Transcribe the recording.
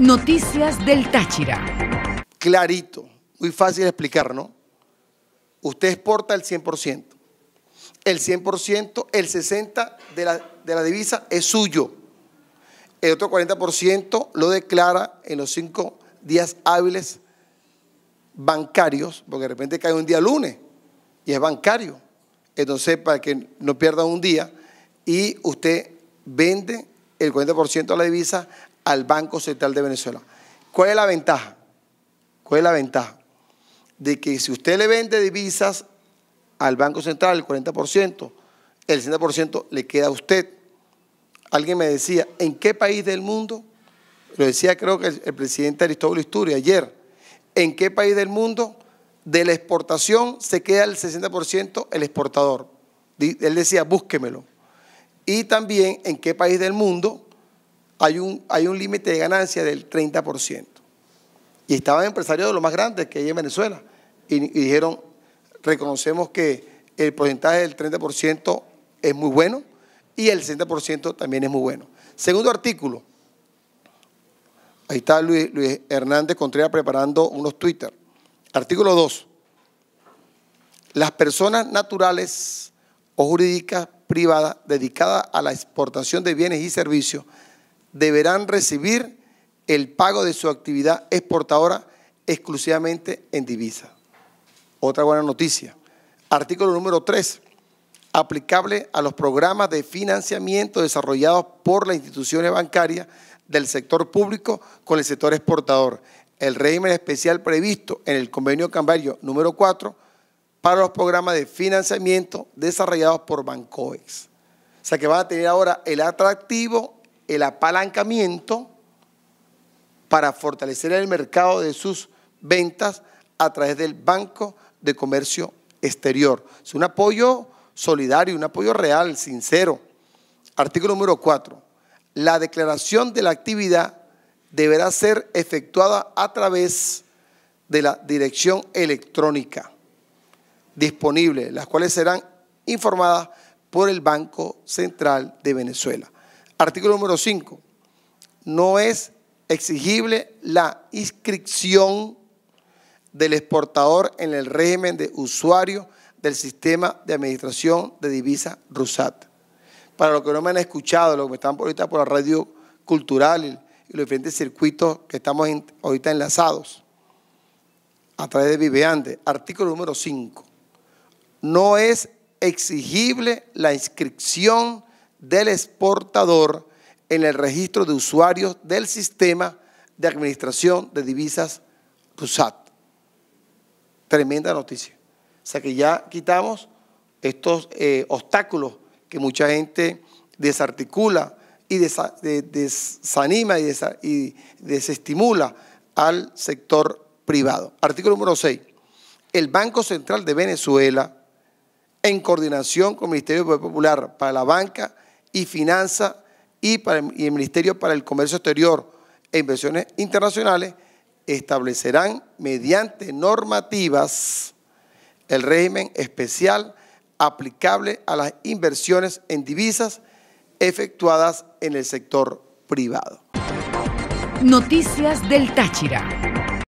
Noticias del Táchira. Clarito, muy fácil de explicar, ¿no? Usted exporta el 100%. El 100%, el 60% de la, divisa es suyo. El otro 40% lo declara en los cinco días hábiles bancarios, porque de repente cae un día lunes y es bancario. Entonces, para que no pierda un día, y usted vende el 40% de la divisa al Banco Central de Venezuela. ¿Cuál es la ventaja? ¿Cuál es la ventaja? De que si usted le vende divisas al Banco Central, el 40%, el 60% le queda a usted. Alguien me decía, ¿en qué país del mundo? Lo decía creo que el, presidente Aristóbulo Isturi ayer. ¿En qué país del mundo de la exportación se queda el 60% el exportador? Él decía, búsquemelo. Y también en qué país del mundo hay un, hay un límite de ganancia del 30%. Y estaban empresarios de los más grandes que hay en Venezuela. Y, dijeron, reconocemos que el porcentaje del 30% es muy bueno y el 60% también es muy bueno. Segundo artículo. Ahí está Luis, Luis Hernández Contreras preparando unos Twitter. Artículo 2. Las personas naturales o jurídicas privadas dedicadas a la exportación de bienes y servicios deberán recibir el pago de su actividad exportadora exclusivamente en divisa. Otra buena noticia. Artículo número 3. Aplicable a los programas de financiamiento desarrollados por las instituciones bancarias del sector público con el sector exportador. El régimen especial previsto en el convenio cambiario número 4 para los programas de financiamiento desarrollados por Bancoex. O sea que va a tener ahora el atractivo el apalancamiento para fortalecer el mercado de sus ventas a través del Banco de Comercio Exterior. Es un apoyo solidario, un apoyo real, sincero. Artículo número 4. La declaración de la actividad deberá ser efectuada a través de la dirección electrónica disponible, las cuales serán informadas por el Banco Central de Venezuela. Artículo número 5. No es exigible la inscripción del exportador en el régimen de usuario del sistema de administración de divisas RUSAT. Para los que no me han escuchado, los que me están por ahorita por la radio cultural y los diferentes circuitos que estamos ahorita enlazados a través de Viveante, artículo número 5. No es exigible la inscripción del exportador en el registro de usuarios del sistema de administración de divisas RUSAT. Tremenda noticia. O sea que ya quitamos estos eh, obstáculos que mucha gente desarticula y desanima y, y desestimula al sector privado. Artículo número 6. El Banco Central de Venezuela, en coordinación con el Ministerio Popular para la Banca y Finanza y, y el Ministerio para el Comercio Exterior e Inversiones Internacionales establecerán mediante normativas el régimen especial aplicable a las inversiones en divisas efectuadas en el sector privado. Noticias del Táchira.